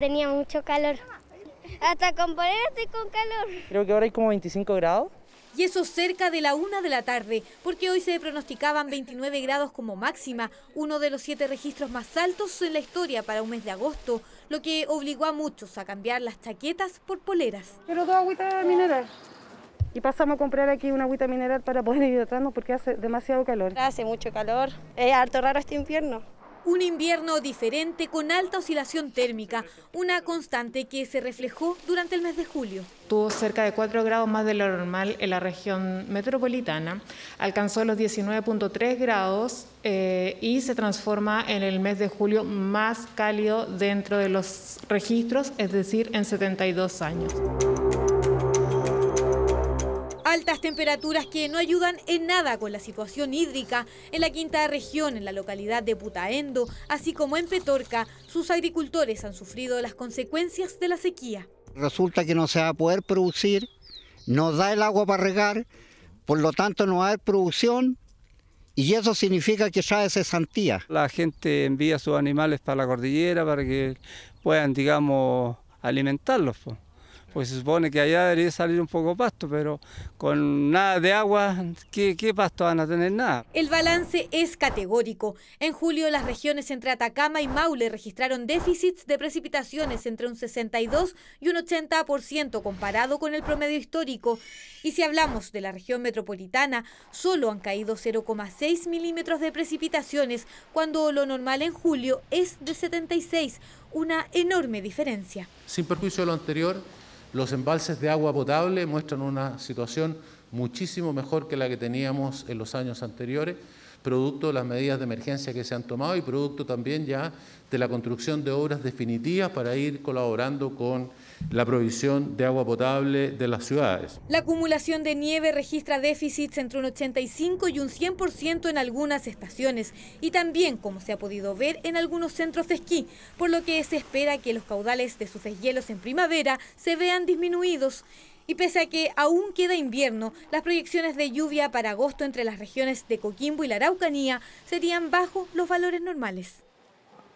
Tenía mucho calor. Hasta con con calor. Creo que ahora hay como 25 grados. Y eso cerca de la una de la tarde, porque hoy se pronosticaban 29 grados como máxima, uno de los siete registros más altos en la historia para un mes de agosto, lo que obligó a muchos a cambiar las chaquetas por poleras. Pero dos de mineral. Y pasamos a comprar aquí una agüita mineral para poder hidratarnos porque hace demasiado calor. Hace mucho calor. Es harto raro este infierno. Un invierno diferente con alta oscilación térmica, una constante que se reflejó durante el mes de julio. Tuvo cerca de 4 grados más de lo normal en la región metropolitana, alcanzó los 19.3 grados eh, y se transforma en el mes de julio más cálido dentro de los registros, es decir, en 72 años. Altas temperaturas que no ayudan en nada con la situación hídrica en la quinta región, en la localidad de Putaendo, así como en Petorca, sus agricultores han sufrido las consecuencias de la sequía. Resulta que no se va a poder producir, no da el agua para regar, por lo tanto no va a haber producción y eso significa que ya es cesantía. La gente envía sus animales para la cordillera para que puedan, digamos, alimentarlos pues se supone que allá debería salir un poco pasto, pero con nada de agua, ¿qué, pasto van a tener? Nada. El balance es categórico. En julio las regiones entre Atacama y Maule registraron déficits de precipitaciones entre un 62 y un 80% comparado con el promedio histórico. Y si hablamos de la región metropolitana, solo han caído 0,6 milímetros de precipitaciones, cuando lo normal en julio es de 76, una enorme diferencia. Sin perjuicio de lo anterior, los embalses de agua potable muestran una situación muchísimo mejor que la que teníamos en los años anteriores producto de las medidas de emergencia que se han tomado y producto también ya de la construcción de obras definitivas para ir colaborando con la provisión de agua potable de las ciudades. La acumulación de nieve registra déficits entre un 85 y un 100% en algunas estaciones y también, como se ha podido ver, en algunos centros de esquí, por lo que se espera que los caudales de sus deshielos en primavera se vean disminuidos. Y pese a que aún queda invierno, las proyecciones de lluvia para agosto entre las regiones de Coquimbo y la Araucanía serían bajo los valores normales.